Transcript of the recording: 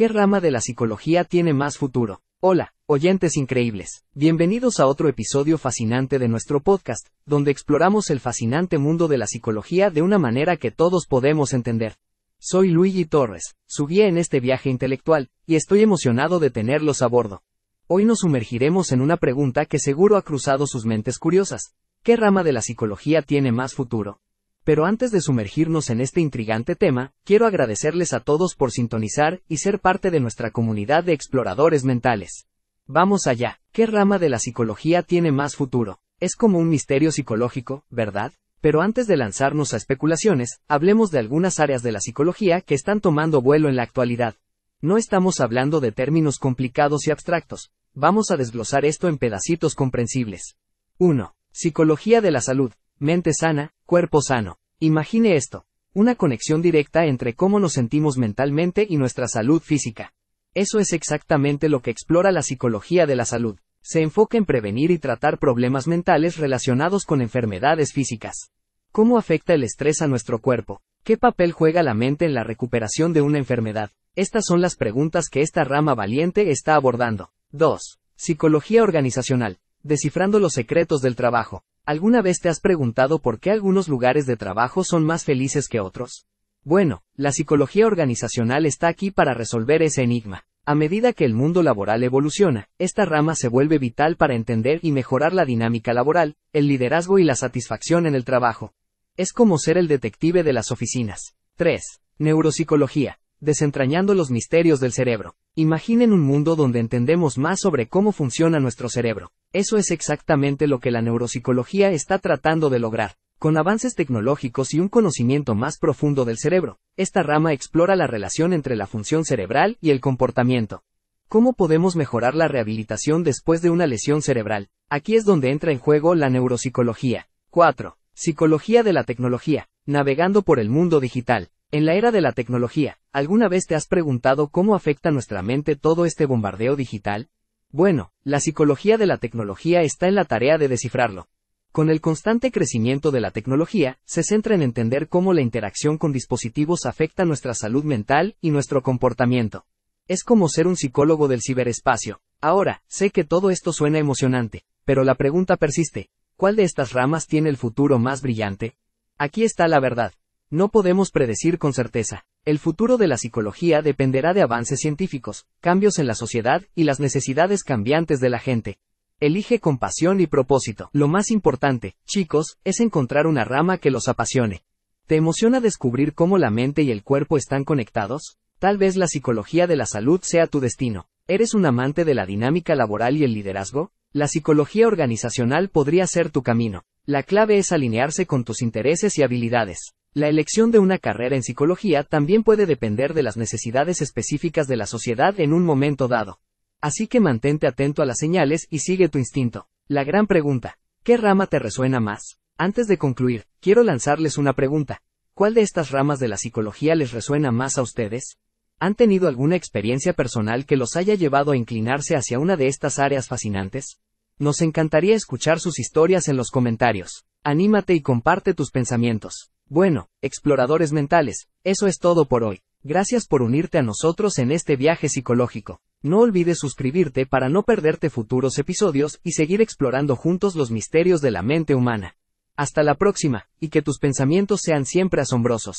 ¿Qué rama de la psicología tiene más futuro? Hola, oyentes increíbles. Bienvenidos a otro episodio fascinante de nuestro podcast, donde exploramos el fascinante mundo de la psicología de una manera que todos podemos entender. Soy Luigi Torres, su guía en este viaje intelectual, y estoy emocionado de tenerlos a bordo. Hoy nos sumergiremos en una pregunta que seguro ha cruzado sus mentes curiosas. ¿Qué rama de la psicología tiene más futuro? Pero antes de sumergirnos en este intrigante tema, quiero agradecerles a todos por sintonizar y ser parte de nuestra comunidad de exploradores mentales. Vamos allá. ¿Qué rama de la psicología tiene más futuro? Es como un misterio psicológico, ¿verdad? Pero antes de lanzarnos a especulaciones, hablemos de algunas áreas de la psicología que están tomando vuelo en la actualidad. No estamos hablando de términos complicados y abstractos. Vamos a desglosar esto en pedacitos comprensibles. 1. Psicología de la salud, mente sana, Cuerpo sano. Imagine esto. Una conexión directa entre cómo nos sentimos mentalmente y nuestra salud física. Eso es exactamente lo que explora la psicología de la salud. Se enfoca en prevenir y tratar problemas mentales relacionados con enfermedades físicas. ¿Cómo afecta el estrés a nuestro cuerpo? ¿Qué papel juega la mente en la recuperación de una enfermedad? Estas son las preguntas que esta rama valiente está abordando. 2. Psicología organizacional. Descifrando los secretos del trabajo. ¿Alguna vez te has preguntado por qué algunos lugares de trabajo son más felices que otros? Bueno, la psicología organizacional está aquí para resolver ese enigma. A medida que el mundo laboral evoluciona, esta rama se vuelve vital para entender y mejorar la dinámica laboral, el liderazgo y la satisfacción en el trabajo. Es como ser el detective de las oficinas. 3. Neuropsicología. Desentrañando los misterios del cerebro. Imaginen un mundo donde entendemos más sobre cómo funciona nuestro cerebro. Eso es exactamente lo que la neuropsicología está tratando de lograr. Con avances tecnológicos y un conocimiento más profundo del cerebro, esta rama explora la relación entre la función cerebral y el comportamiento. ¿Cómo podemos mejorar la rehabilitación después de una lesión cerebral? Aquí es donde entra en juego la neuropsicología. 4. Psicología de la tecnología, navegando por el mundo digital. En la era de la tecnología, ¿alguna vez te has preguntado cómo afecta nuestra mente todo este bombardeo digital? Bueno, la psicología de la tecnología está en la tarea de descifrarlo. Con el constante crecimiento de la tecnología, se centra en entender cómo la interacción con dispositivos afecta nuestra salud mental y nuestro comportamiento. Es como ser un psicólogo del ciberespacio. Ahora, sé que todo esto suena emocionante, pero la pregunta persiste, ¿cuál de estas ramas tiene el futuro más brillante? Aquí está la verdad. No podemos predecir con certeza. El futuro de la psicología dependerá de avances científicos, cambios en la sociedad y las necesidades cambiantes de la gente. Elige con pasión y propósito. Lo más importante, chicos, es encontrar una rama que los apasione. ¿Te emociona descubrir cómo la mente y el cuerpo están conectados? Tal vez la psicología de la salud sea tu destino. ¿Eres un amante de la dinámica laboral y el liderazgo? La psicología organizacional podría ser tu camino. La clave es alinearse con tus intereses y habilidades. La elección de una carrera en psicología también puede depender de las necesidades específicas de la sociedad en un momento dado. Así que mantente atento a las señales y sigue tu instinto. La gran pregunta, ¿qué rama te resuena más? Antes de concluir, quiero lanzarles una pregunta. ¿Cuál de estas ramas de la psicología les resuena más a ustedes? ¿Han tenido alguna experiencia personal que los haya llevado a inclinarse hacia una de estas áreas fascinantes? Nos encantaría escuchar sus historias en los comentarios. Anímate y comparte tus pensamientos. Bueno, exploradores mentales, eso es todo por hoy. Gracias por unirte a nosotros en este viaje psicológico. No olvides suscribirte para no perderte futuros episodios y seguir explorando juntos los misterios de la mente humana. Hasta la próxima, y que tus pensamientos sean siempre asombrosos.